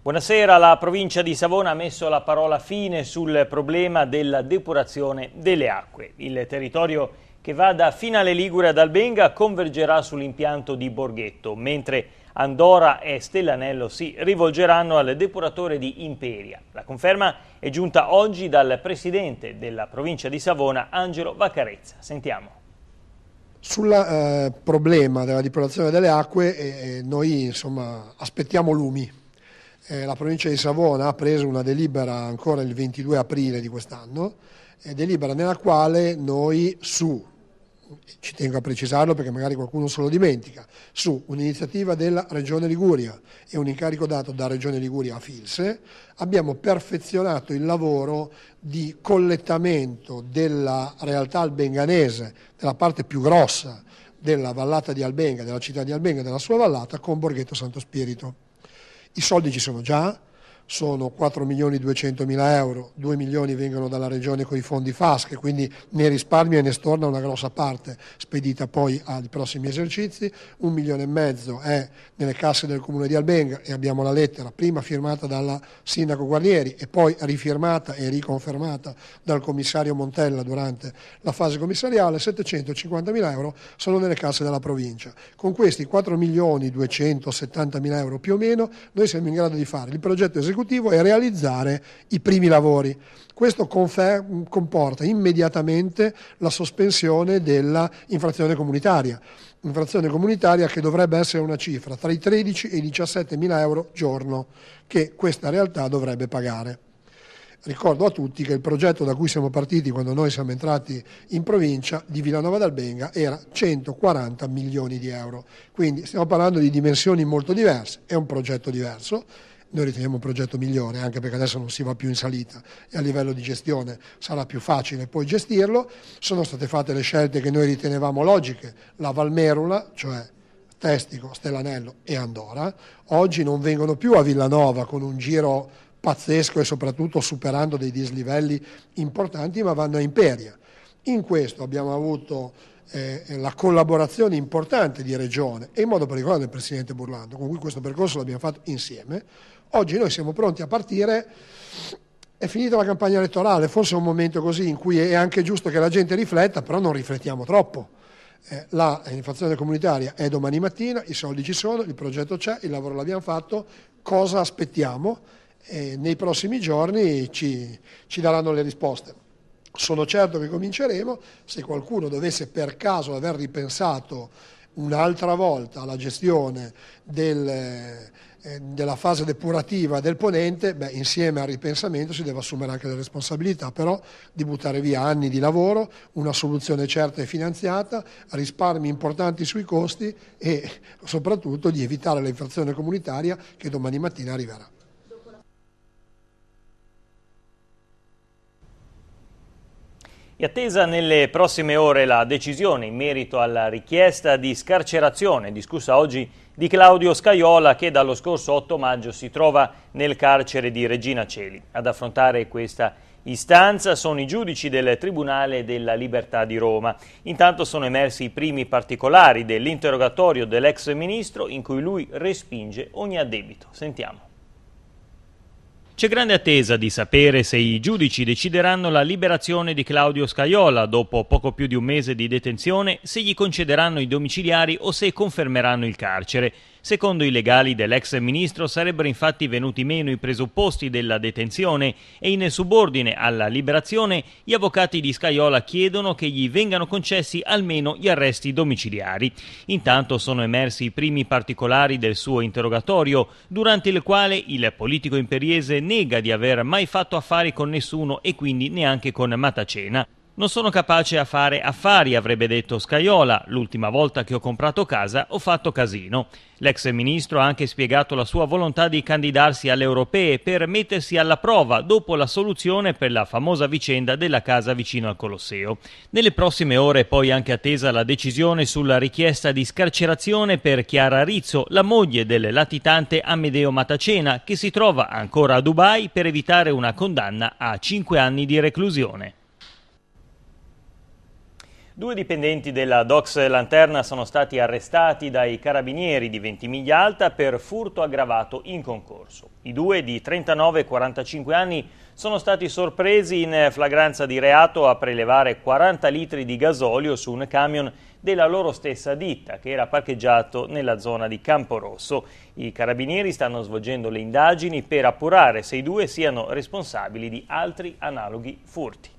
Buonasera, la provincia di Savona ha messo la parola fine sul problema della depurazione delle acque. Il territorio che va da Finale Ligure ad Albenga convergerà sull'impianto di Borghetto, mentre Andora e Stellanello si rivolgeranno al depuratore di Imperia. La conferma è giunta oggi dal presidente della provincia di Savona, Angelo Vaccarezza. Sentiamo. Sul eh, problema della depurazione delle acque eh, eh noi insomma, aspettiamo lumi eh, la provincia di Savona ha preso una delibera ancora il 22 aprile di quest'anno, eh, delibera nella quale noi su, ci tengo a precisarlo perché magari qualcuno se lo dimentica, su un'iniziativa della Regione Liguria e un incarico dato da Regione Liguria a Filse, abbiamo perfezionato il lavoro di collettamento della realtà albenganese, della parte più grossa della vallata di Albenga, della città di Albenga e della sua vallata con Borghetto Santo Spirito i soldi ci sono già, sono 4 milioni 200 mila euro, 2 milioni vengono dalla Regione con i fondi FAS che quindi ne risparmia e ne storna una grossa parte spedita poi ai prossimi esercizi, 1 milione e mezzo è nelle casse del Comune di Albenga e abbiamo la lettera prima firmata dal Sindaco Guarnieri e poi rifirmata e riconfermata dal Commissario Montella durante la fase commissariale, 750 mila euro sono nelle casse della provincia. Con questi 4 milioni 270 mila euro più o meno noi siamo in grado di fare il progetto esecutivo esecutivo e realizzare i primi lavori. Questo comporta immediatamente la sospensione dell'infrazione comunitaria, infrazione comunitaria che dovrebbe essere una cifra tra i 13 e i 17 mila euro giorno che questa realtà dovrebbe pagare. Ricordo a tutti che il progetto da cui siamo partiti quando noi siamo entrati in provincia di Villanova d'Albenga era 140 milioni di euro, quindi stiamo parlando di dimensioni molto diverse, è un progetto diverso noi riteniamo un progetto migliore, anche perché adesso non si va più in salita e a livello di gestione sarà più facile poi gestirlo. Sono state fatte le scelte che noi ritenevamo logiche, la Valmerula, cioè Testico, Stellanello e Andorra, oggi non vengono più a Villanova con un giro pazzesco e soprattutto superando dei dislivelli importanti, ma vanno a Imperia. In questo abbiamo avuto eh, la collaborazione importante di Regione e in modo particolare del Presidente Burlando, con cui questo percorso l'abbiamo fatto insieme, Oggi noi siamo pronti a partire, è finita la campagna elettorale, forse è un momento così in cui è anche giusto che la gente rifletta, però non riflettiamo troppo. Eh, la inflazione comunitaria è domani mattina, i soldi ci sono, il progetto c'è, il lavoro l'abbiamo fatto, cosa aspettiamo? Eh, nei prossimi giorni ci, ci daranno le risposte. Sono certo che cominceremo, se qualcuno dovesse per caso aver ripensato un'altra volta alla gestione del, eh, della fase depurativa del ponente, beh, insieme al ripensamento si deve assumere anche delle responsabilità, però di buttare via anni di lavoro, una soluzione certa e finanziata, risparmi importanti sui costi e soprattutto di evitare l'infrazione comunitaria che domani mattina arriverà. È attesa nelle prossime ore la decisione in merito alla richiesta di scarcerazione discussa oggi di Claudio Scaiola che dallo scorso 8 maggio si trova nel carcere di Regina Celi. Ad affrontare questa istanza sono i giudici del Tribunale della Libertà di Roma. Intanto sono emersi i primi particolari dell'interrogatorio dell'ex ministro in cui lui respinge ogni addebito. Sentiamo. C'è grande attesa di sapere se i giudici decideranno la liberazione di Claudio Scaiola dopo poco più di un mese di detenzione, se gli concederanno i domiciliari o se confermeranno il carcere. Secondo i legali dell'ex ministro sarebbero infatti venuti meno i presupposti della detenzione e in subordine alla liberazione gli avvocati di Scaiola chiedono che gli vengano concessi almeno gli arresti domiciliari. Intanto sono emersi i primi particolari del suo interrogatorio, durante il quale il politico imperiese nega di aver mai fatto affari con nessuno e quindi neanche con Matacena. Non sono capace a fare affari, avrebbe detto Scaiola. L'ultima volta che ho comprato casa ho fatto casino. L'ex ministro ha anche spiegato la sua volontà di candidarsi alle europee per mettersi alla prova dopo la soluzione per la famosa vicenda della casa vicino al Colosseo. Nelle prossime ore è poi anche attesa la decisione sulla richiesta di scarcerazione per Chiara Rizzo, la moglie del latitante Amedeo Matacena, che si trova ancora a Dubai per evitare una condanna a 5 anni di reclusione. Due dipendenti della Dox Lanterna sono stati arrestati dai carabinieri di Ventimiglia Alta per furto aggravato in concorso. I due di 39 e 45 anni sono stati sorpresi in flagranza di reato a prelevare 40 litri di gasolio su un camion della loro stessa ditta che era parcheggiato nella zona di Camporosso. I carabinieri stanno svolgendo le indagini per appurare se i due siano responsabili di altri analoghi furti.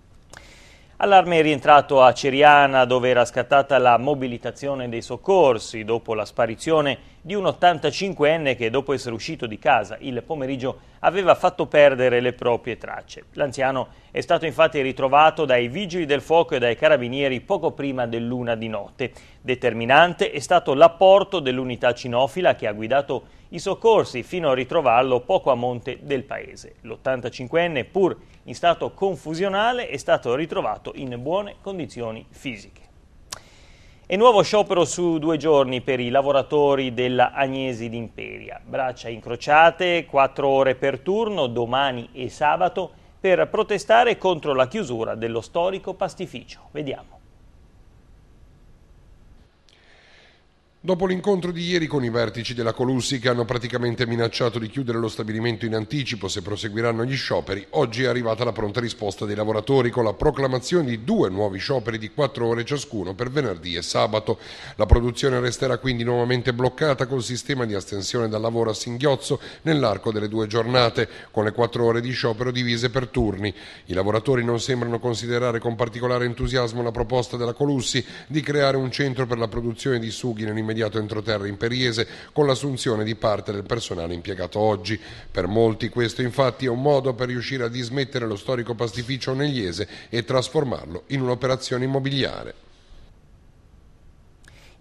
Allarme rientrato a Ceriana dove era scattata la mobilitazione dei soccorsi dopo la sparizione di un 85enne che dopo essere uscito di casa il pomeriggio aveva fatto perdere le proprie tracce. L'anziano è stato infatti ritrovato dai vigili del fuoco e dai carabinieri poco prima dell'una di notte. Determinante è stato l'apporto dell'unità cinofila che ha guidato i soccorsi fino a ritrovarlo poco a monte del paese. L'85enne, pur in stato confusionale, è stato ritrovato in buone condizioni fisiche. E nuovo sciopero su due giorni per i lavoratori della Agnesi d'Imperia. Braccia incrociate, quattro ore per turno, domani e sabato, per protestare contro la chiusura dello storico pastificio. Vediamo. Dopo l'incontro di ieri con i vertici della Colussi che hanno praticamente minacciato di chiudere lo stabilimento in anticipo se proseguiranno gli scioperi, oggi è arrivata la pronta risposta dei lavoratori con la proclamazione di due nuovi scioperi di quattro ore ciascuno per venerdì e sabato. La produzione resterà quindi nuovamente bloccata col sistema di astensione dal lavoro a singhiozzo nell'arco delle due giornate, con le quattro ore di sciopero divise per turni. I lavoratori non sembrano considerare con particolare entusiasmo la proposta della Colussi di creare un centro per la produzione di sughi nell'immediato immediato entroterra in Periese con l'assunzione di parte del personale impiegato oggi. Per molti questo infatti è un modo per riuscire a dismettere lo storico pastificio onegliese e trasformarlo in un'operazione immobiliare.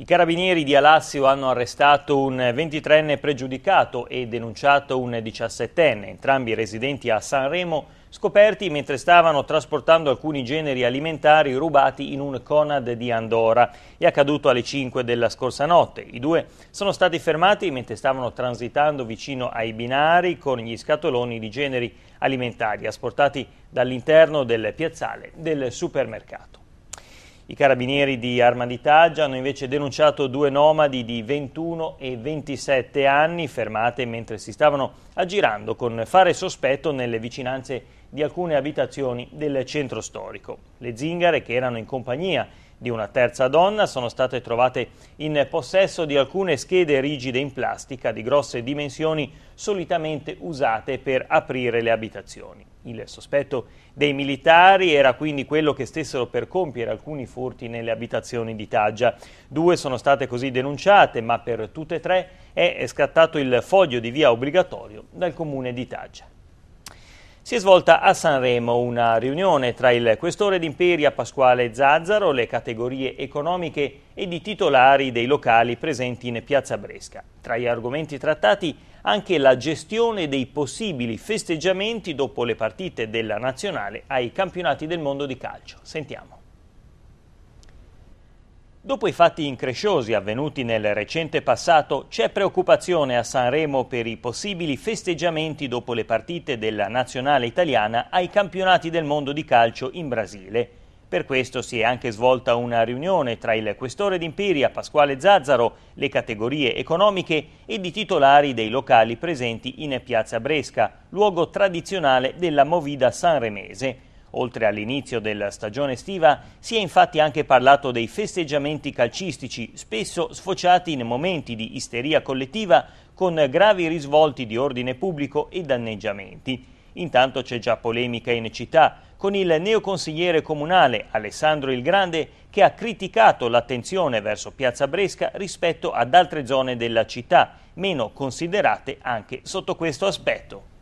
I carabinieri di Alassio hanno arrestato un 23enne pregiudicato e denunciato un 17enne, entrambi residenti a Sanremo scoperti mentre stavano trasportando alcuni generi alimentari rubati in un Conad di Andorra. È accaduto alle 5 della scorsa notte. I due sono stati fermati mentre stavano transitando vicino ai binari con gli scatoloni di generi alimentari asportati dall'interno del piazzale del supermercato. I carabinieri di Arma di Taggia hanno invece denunciato due nomadi di 21 e 27 anni fermate mentre si stavano aggirando con fare sospetto nelle vicinanze di di alcune abitazioni del centro storico. Le zingare, che erano in compagnia di una terza donna, sono state trovate in possesso di alcune schede rigide in plastica di grosse dimensioni solitamente usate per aprire le abitazioni. Il sospetto dei militari era quindi quello che stessero per compiere alcuni furti nelle abitazioni di Taggia. Due sono state così denunciate, ma per tutte e tre è scattato il foglio di via obbligatorio dal comune di Taggia. Si è svolta a Sanremo una riunione tra il questore d'Imperia Pasquale Zazzaro, le categorie economiche ed i titolari dei locali presenti in Piazza Bresca. Tra gli argomenti trattati anche la gestione dei possibili festeggiamenti dopo le partite della nazionale ai campionati del mondo di calcio. Sentiamo. Dopo i fatti incresciosi avvenuti nel recente passato, c'è preoccupazione a Sanremo per i possibili festeggiamenti dopo le partite della nazionale italiana ai campionati del mondo di calcio in Brasile. Per questo si è anche svolta una riunione tra il questore d'Imperia Pasquale Zazzaro, le categorie economiche ed i titolari dei locali presenti in Piazza Bresca, luogo tradizionale della Movida sanremese. Oltre all'inizio della stagione estiva, si è infatti anche parlato dei festeggiamenti calcistici, spesso sfociati in momenti di isteria collettiva con gravi risvolti di ordine pubblico e danneggiamenti. Intanto c'è già polemica in città, con il neoconsigliere comunale Alessandro il Grande che ha criticato l'attenzione verso Piazza Bresca rispetto ad altre zone della città, meno considerate anche sotto questo aspetto.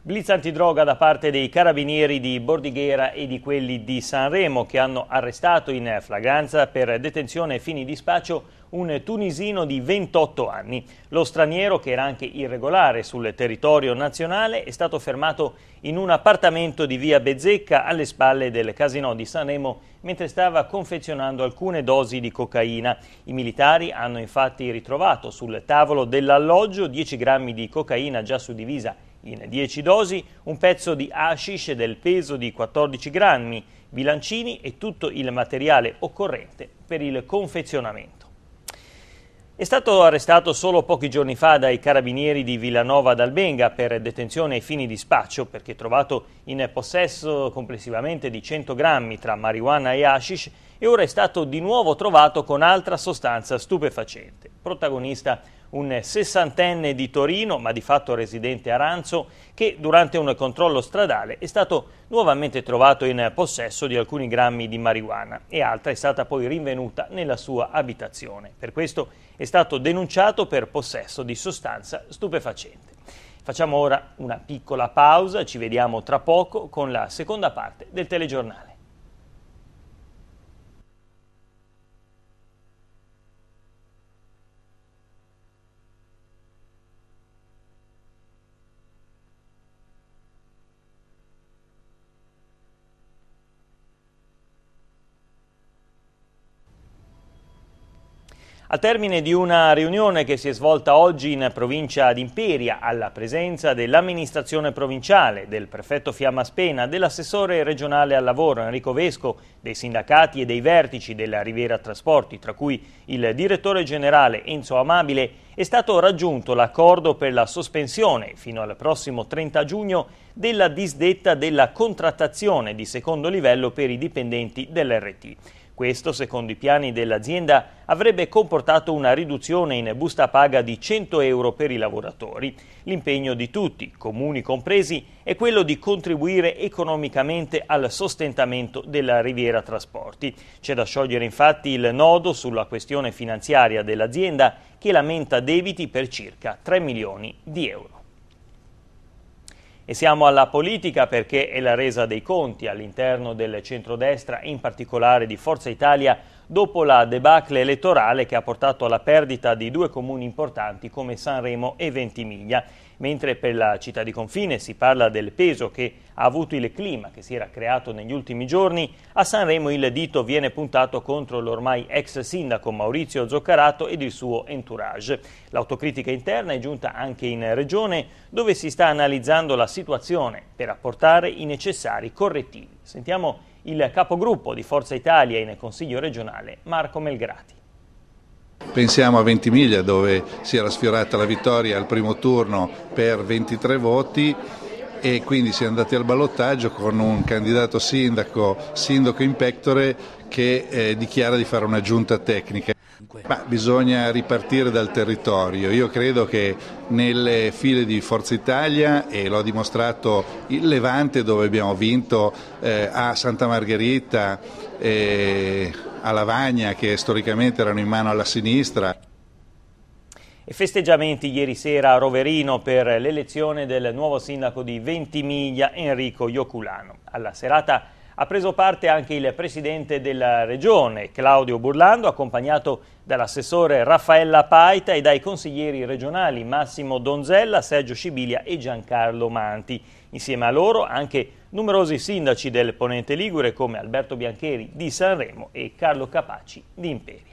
Blitz antidroga da parte dei carabinieri di Bordighera e di quelli di Sanremo che hanno arrestato in flagranza per detenzione e fini di spaccio un tunisino di 28 anni. Lo straniero, che era anche irregolare sul territorio nazionale, è stato fermato in un appartamento di via Bezzecca alle spalle del casino di Sanremo mentre stava confezionando alcune dosi di cocaina. I militari hanno infatti ritrovato sul tavolo dell'alloggio 10 grammi di cocaina già suddivisa in 10 dosi un pezzo di hashish del peso di 14 grammi, bilancini e tutto il materiale occorrente per il confezionamento. È stato arrestato solo pochi giorni fa dai carabinieri di Villanova d'Albenga per detenzione ai fini di spaccio perché trovato in possesso complessivamente di 100 grammi tra marijuana e hashish e ora è stato di nuovo trovato con altra sostanza stupefacente. Protagonista un sessantenne di Torino, ma di fatto residente a Ranzo, che durante un controllo stradale è stato nuovamente trovato in possesso di alcuni grammi di marijuana e altra è stata poi rinvenuta nella sua abitazione. Per questo è stato denunciato per possesso di sostanza stupefacente. Facciamo ora una piccola pausa, ci vediamo tra poco con la seconda parte del telegiornale. Al termine di una riunione che si è svolta oggi in provincia di Imperia, alla presenza dell'amministrazione provinciale, del prefetto Fiamma Spena, dell'assessore regionale al lavoro Enrico Vesco, dei sindacati e dei vertici della Riviera Trasporti, tra cui il direttore generale Enzo Amabile, è stato raggiunto l'accordo per la sospensione fino al prossimo 30 giugno della disdetta della contrattazione di secondo livello per i dipendenti dell'RT. Questo, secondo i piani dell'azienda, avrebbe comportato una riduzione in busta paga di 100 euro per i lavoratori. L'impegno di tutti, comuni compresi, è quello di contribuire economicamente al sostentamento della Riviera Trasporti. C'è da sciogliere infatti il nodo sulla questione finanziaria dell'azienda che lamenta debiti per circa 3 milioni di euro. E siamo alla politica perché è la resa dei conti all'interno del centrodestra, in particolare di Forza Italia, dopo la debacle elettorale che ha portato alla perdita di due comuni importanti come Sanremo e Ventimiglia mentre per la città di confine si parla del peso che ha avuto il clima che si era creato negli ultimi giorni, a Sanremo il dito viene puntato contro l'ormai ex sindaco Maurizio Zoccarato ed il suo entourage. L'autocritica interna è giunta anche in regione dove si sta analizzando la situazione per apportare i necessari correttivi. Sentiamo il capogruppo di Forza Italia in Consiglio regionale, Marco Melgrati. Pensiamo a Ventimiglia dove si era sfiorata la vittoria al primo turno per 23 voti e quindi si è andati al ballottaggio con un candidato sindaco, sindaco in pectore, che eh, dichiara di fare una giunta tecnica. Ma bisogna ripartire dal territorio. Io credo che nelle file di Forza Italia, e l'ho dimostrato il Levante dove abbiamo vinto, eh, a Santa Margherita, eh, a Lavagna che storicamente erano in mano alla sinistra. E festeggiamenti ieri sera a Roverino per l'elezione del nuovo sindaco di Ventimiglia, Enrico Ioculano. Alla serata ha preso parte anche il presidente della regione, Claudio Burlando, accompagnato dall'assessore Raffaella Paita e dai consiglieri regionali Massimo Donzella, Sergio Sibilia e Giancarlo Manti. Insieme a loro anche numerosi sindaci del Ponente Ligure come Alberto Biancheri di Sanremo e Carlo Capaci di Imperia.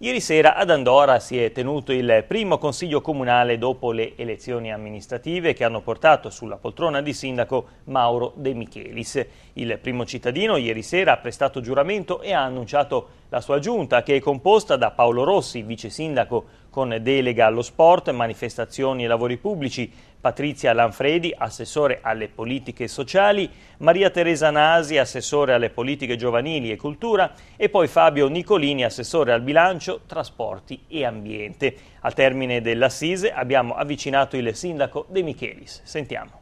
Ieri sera ad Andorra si è tenuto il primo consiglio comunale dopo le elezioni amministrative che hanno portato sulla poltrona di sindaco Mauro De Michelis. Il primo cittadino ieri sera ha prestato giuramento e ha annunciato la sua giunta che è composta da Paolo Rossi, vice sindaco con delega allo sport, manifestazioni e lavori pubblici, Patrizia Lanfredi, assessore alle politiche sociali, Maria Teresa Nasi, assessore alle politiche giovanili e cultura e poi Fabio Nicolini, assessore al bilancio, trasporti e ambiente. Al termine dell'assise abbiamo avvicinato il sindaco De Michelis. Sentiamo.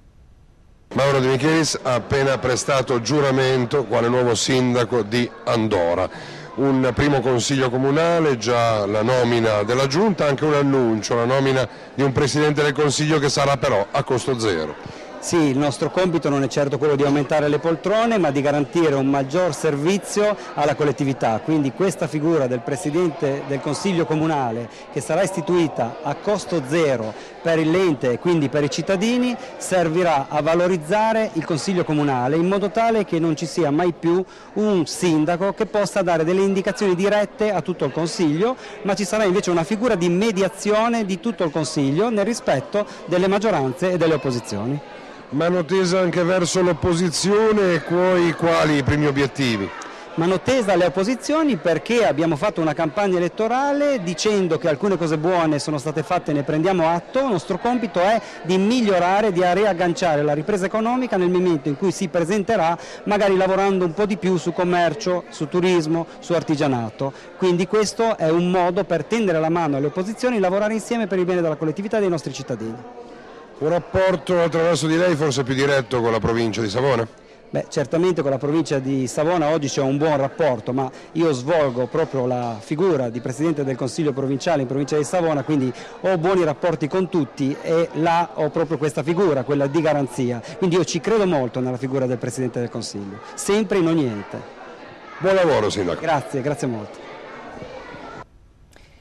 Mauro De Michelis ha appena prestato giuramento quale nuovo sindaco di Andorra un primo consiglio comunale, già la nomina della giunta, anche un annuncio, la nomina di un presidente del consiglio che sarà però a costo zero. Sì, il nostro compito non è certo quello di aumentare le poltrone, ma di garantire un maggior servizio alla collettività. Quindi questa figura del Presidente del Consiglio Comunale, che sarà istituita a costo zero per il lente e quindi per i cittadini servirà a valorizzare il Consiglio Comunale in modo tale che non ci sia mai più un sindaco che possa dare delle indicazioni dirette a tutto il Consiglio, ma ci sarà invece una figura di mediazione di tutto il Consiglio nel rispetto delle maggioranze e delle opposizioni. Mano tesa anche verso l'opposizione, e quali i primi obiettivi? mano tesa alle opposizioni perché abbiamo fatto una campagna elettorale dicendo che alcune cose buone sono state fatte, ne prendiamo atto, il nostro compito è di migliorare, di riagganciare la ripresa economica nel momento in cui si presenterà, magari lavorando un po' di più su commercio, su turismo, su artigianato. Quindi questo è un modo per tendere la mano alle opposizioni, e lavorare insieme per il bene della collettività e dei nostri cittadini. Un rapporto attraverso di lei forse più diretto con la provincia di Savona? Beh, certamente con la provincia di Savona oggi c'è un buon rapporto, ma io svolgo proprio la figura di Presidente del Consiglio provinciale in provincia di Savona, quindi ho buoni rapporti con tutti e là ho proprio questa figura, quella di garanzia. Quindi io ci credo molto nella figura del Presidente del Consiglio, sempre in ogni ente. Buon lavoro Sindaco. Grazie, grazie molto.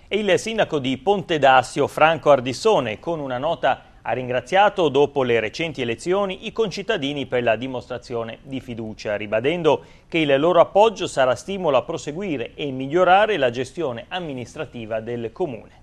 E il sindaco di Ponte d'Assio, Franco Ardissone, con una nota ha ringraziato dopo le recenti elezioni i concittadini per la dimostrazione di fiducia, ribadendo che il loro appoggio sarà stimolo a proseguire e migliorare la gestione amministrativa del Comune.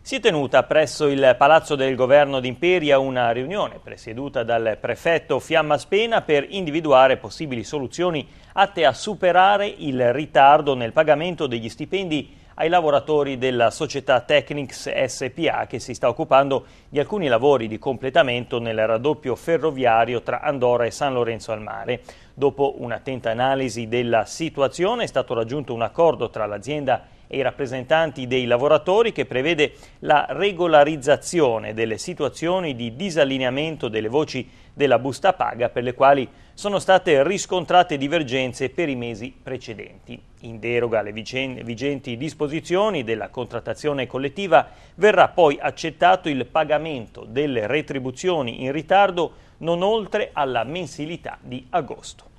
Si è tenuta presso il Palazzo del Governo d'Imperia una riunione presieduta dal prefetto Fiamma Spena per individuare possibili soluzioni atte a superare il ritardo nel pagamento degli stipendi ai lavoratori della società Technics SPA che si sta occupando di alcuni lavori di completamento nel raddoppio ferroviario tra Andorra e San Lorenzo al Mare. Dopo un'attenta analisi della situazione è stato raggiunto un accordo tra l'azienda e e i rappresentanti dei lavoratori che prevede la regolarizzazione delle situazioni di disallineamento delle voci della busta paga per le quali sono state riscontrate divergenze per i mesi precedenti. In deroga alle vigenti disposizioni della contrattazione collettiva verrà poi accettato il pagamento delle retribuzioni in ritardo non oltre alla mensilità di agosto.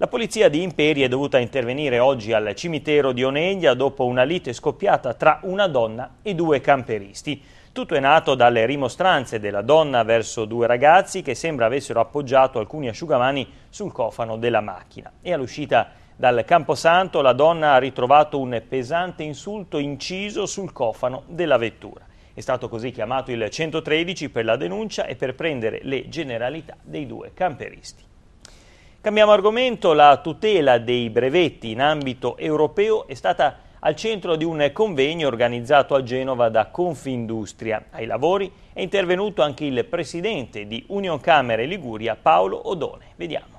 La polizia di Imperi è dovuta intervenire oggi al cimitero di Oneglia dopo una lite scoppiata tra una donna e due camperisti. Tutto è nato dalle rimostranze della donna verso due ragazzi che sembra avessero appoggiato alcuni asciugamani sul cofano della macchina. E all'uscita dal Camposanto la donna ha ritrovato un pesante insulto inciso sul cofano della vettura. È stato così chiamato il 113 per la denuncia e per prendere le generalità dei due camperisti. Cambiamo argomento, la tutela dei brevetti in ambito europeo è stata al centro di un convegno organizzato a Genova da Confindustria. Ai lavori è intervenuto anche il presidente di Union Camere Liguria, Paolo Odone. Vediamo.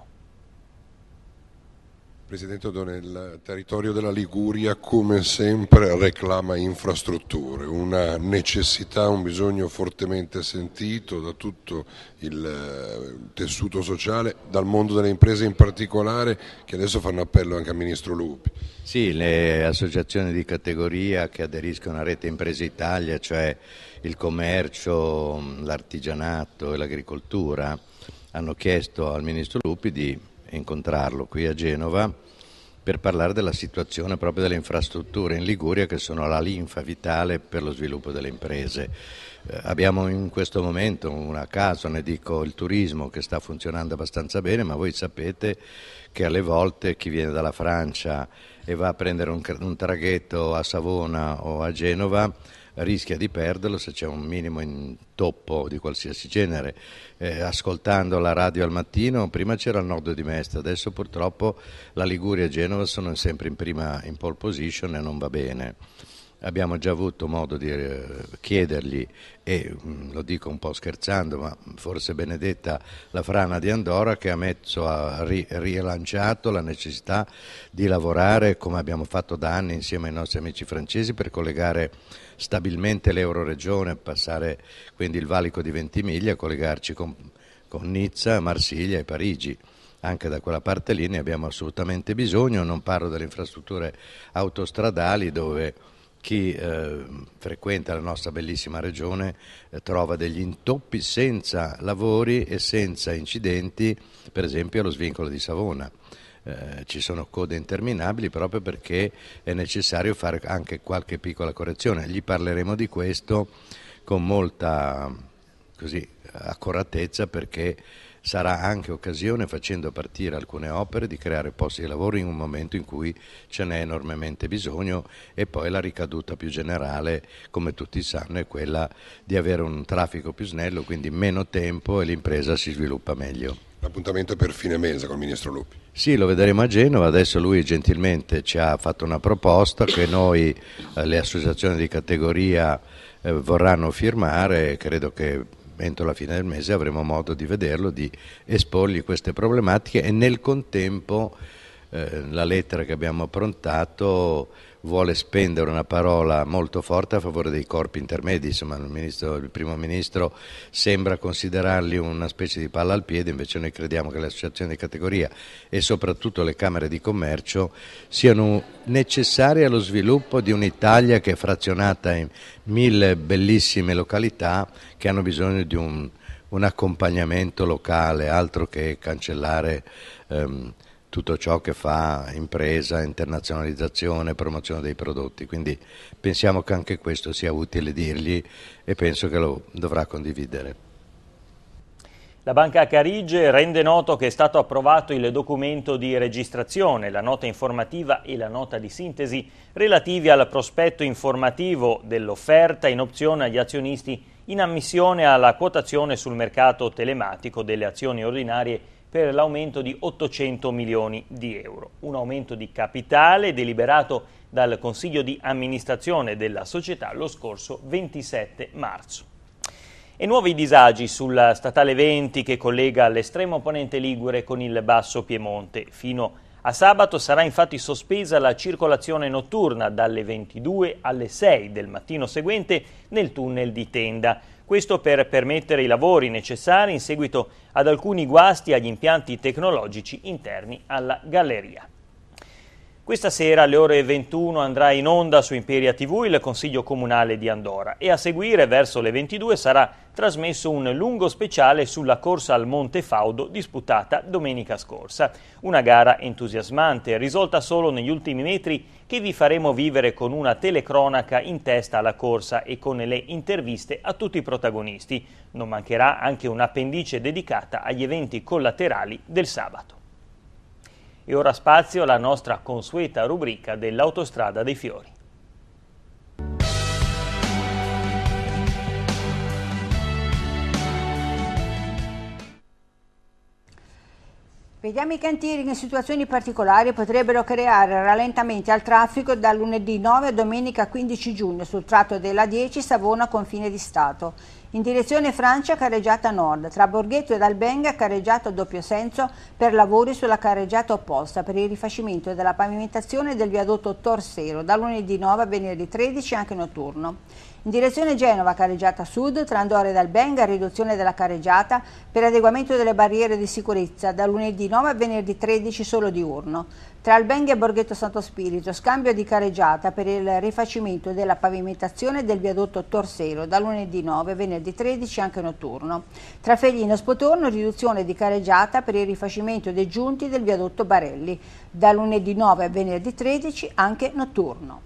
Presidente O'Donnell, il territorio della Liguria come sempre reclama infrastrutture, una necessità, un bisogno fortemente sentito da tutto eh, il tessuto sociale, dal mondo delle imprese in particolare, che adesso fanno appello anche al Ministro Lupi. Sì, le associazioni di categoria che aderiscono a Rete Imprese Italia, cioè il commercio, l'artigianato e l'agricoltura, hanno chiesto al Ministro Lupi di incontrarlo qui a Genova per parlare della situazione proprio delle infrastrutture in Liguria che sono la linfa vitale per lo sviluppo delle imprese. Eh, abbiamo in questo momento una caso, ne dico il turismo, che sta funzionando abbastanza bene, ma voi sapete che alle volte chi viene dalla Francia e va a prendere un, un traghetto a Savona o a Genova rischia di perderlo se c'è un minimo intoppo di qualsiasi genere. Eh, ascoltando la radio al mattino, prima c'era il nord di Mestre, adesso purtroppo la Liguria e Genova sono sempre in, prima, in pole position e non va bene abbiamo già avuto modo di eh, chiedergli e mm, lo dico un po' scherzando ma forse benedetta la frana di Andorra che ha, messo, ha rilanciato la necessità di lavorare come abbiamo fatto da anni insieme ai nostri amici francesi per collegare stabilmente l'euroregione, passare quindi il valico di Ventimiglia, collegarci con, con Nizza, Marsiglia e Parigi anche da quella parte lì ne abbiamo assolutamente bisogno, non parlo delle infrastrutture autostradali dove chi eh, frequenta la nostra bellissima regione eh, trova degli intoppi senza lavori e senza incidenti, per esempio allo svincolo di Savona. Eh, ci sono code interminabili proprio perché è necessario fare anche qualche piccola correzione. Gli parleremo di questo con molta così, accuratezza perché sarà anche occasione, facendo partire alcune opere, di creare posti di lavoro in un momento in cui ce n'è enormemente bisogno e poi la ricaduta più generale, come tutti sanno, è quella di avere un traffico più snello, quindi meno tempo e l'impresa si sviluppa meglio. L'appuntamento è per fine mese con il ministro Lupi. Sì, lo vedremo a Genova, adesso lui gentilmente ci ha fatto una proposta che noi, eh, le associazioni di categoria, eh, vorranno firmare, credo che entro la fine del mese avremo modo di vederlo, di esporgli queste problematiche e nel contempo eh, la lettera che abbiamo approntato vuole spendere una parola molto forte a favore dei corpi intermedi, insomma il, ministro, il, primo ministro sembra considerarli una specie di palla al piede, invece noi crediamo che le associazioni di categoria e soprattutto le Camere di Commercio siano necessarie allo sviluppo di un'Italia che è frazionata in mille bellissime località che hanno bisogno di un, un accompagnamento locale, altro che cancellare... Ehm, tutto ciò che fa impresa, internazionalizzazione, promozione dei prodotti. Quindi pensiamo che anche questo sia utile dirgli e penso che lo dovrà condividere. La banca Carige rende noto che è stato approvato il documento di registrazione, la nota informativa e la nota di sintesi relativi al prospetto informativo dell'offerta in opzione agli azionisti in ammissione alla quotazione sul mercato telematico delle azioni ordinarie per l'aumento di 800 milioni di euro. Un aumento di capitale deliberato dal Consiglio di amministrazione della società lo scorso 27 marzo. E nuovi disagi sulla statale 20 che collega l'estremo ponente Ligure con il basso Piemonte. Fino a sabato sarà infatti sospesa la circolazione notturna dalle 22 alle 6 del mattino seguente nel tunnel di tenda. Questo per permettere i lavori necessari in seguito ad alcuni guasti agli impianti tecnologici interni alla galleria. Questa sera alle ore 21 andrà in onda su Imperia TV il Consiglio Comunale di Andorra e a seguire verso le 22 sarà trasmesso un lungo speciale sulla corsa al Monte Faudo disputata domenica scorsa. Una gara entusiasmante, risolta solo negli ultimi metri che vi faremo vivere con una telecronaca in testa alla corsa e con le interviste a tutti i protagonisti. Non mancherà anche un'appendice dedicata agli eventi collaterali del sabato. E ora spazio alla nostra consueta rubrica dell'Autostrada dei Fiori. Vediamo i cantieri che in situazioni particolari potrebbero creare rallentamenti al traffico da lunedì 9 a domenica 15 giugno sul tratto della 10 Savona Confine di Stato. In direzione Francia carreggiata nord, tra Borghetto ed Albenga carreggiata a doppio senso per lavori sulla carreggiata opposta per il rifacimento della pavimentazione del viadotto Torsero da lunedì 9 a venerdì 13 anche notturno. In direzione Genova, carreggiata sud, tra Andorra ed Albenga, riduzione della carreggiata per adeguamento delle barriere di sicurezza da lunedì 9 a venerdì 13 solo diurno. Tra Albenga e Borghetto Santo Spirito, scambio di carreggiata per il rifacimento della pavimentazione del viadotto Torsero da lunedì 9 a venerdì 13 anche notturno. Tra Feglino e Spotorno, riduzione di carreggiata per il rifacimento dei giunti del viadotto Barelli da lunedì 9 a venerdì 13 anche notturno.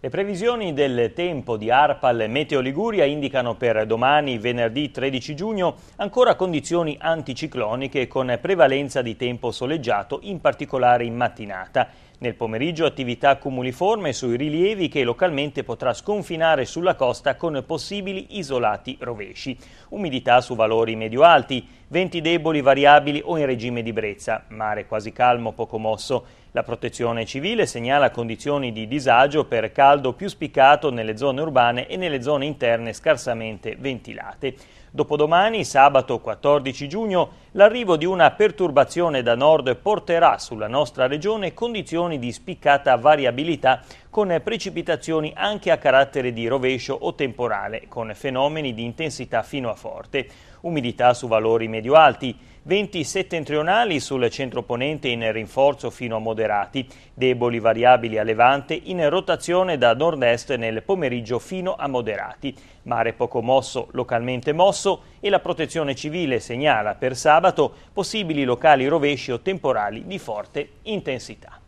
Le previsioni del tempo di Arpal Meteo Liguria indicano per domani, venerdì 13 giugno, ancora condizioni anticicloniche con prevalenza di tempo soleggiato, in particolare in mattinata. Nel pomeriggio attività cumuliforme sui rilievi che localmente potrà sconfinare sulla costa con possibili isolati rovesci. Umidità su valori medio-alti, venti deboli variabili o in regime di brezza, mare quasi calmo, poco mosso. La protezione civile segnala condizioni di disagio per caldo più spiccato nelle zone urbane e nelle zone interne scarsamente ventilate. Dopodomani, sabato 14 giugno, l'arrivo di una perturbazione da nord porterà sulla nostra regione condizioni di spiccata variabilità con precipitazioni anche a carattere di rovescio o temporale, con fenomeni di intensità fino a forte, umidità su valori medio-alti, Venti settentrionali sul centro ponente in rinforzo fino a moderati, deboli variabili a levante in rotazione da nord-est nel pomeriggio fino a moderati. Mare poco mosso, localmente mosso e la protezione civile segnala per sabato possibili locali rovesci o temporali di forte intensità.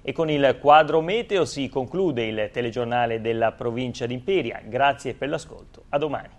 E con il quadro meteo si conclude il telegiornale della provincia d'Imperia. Grazie per l'ascolto. A domani.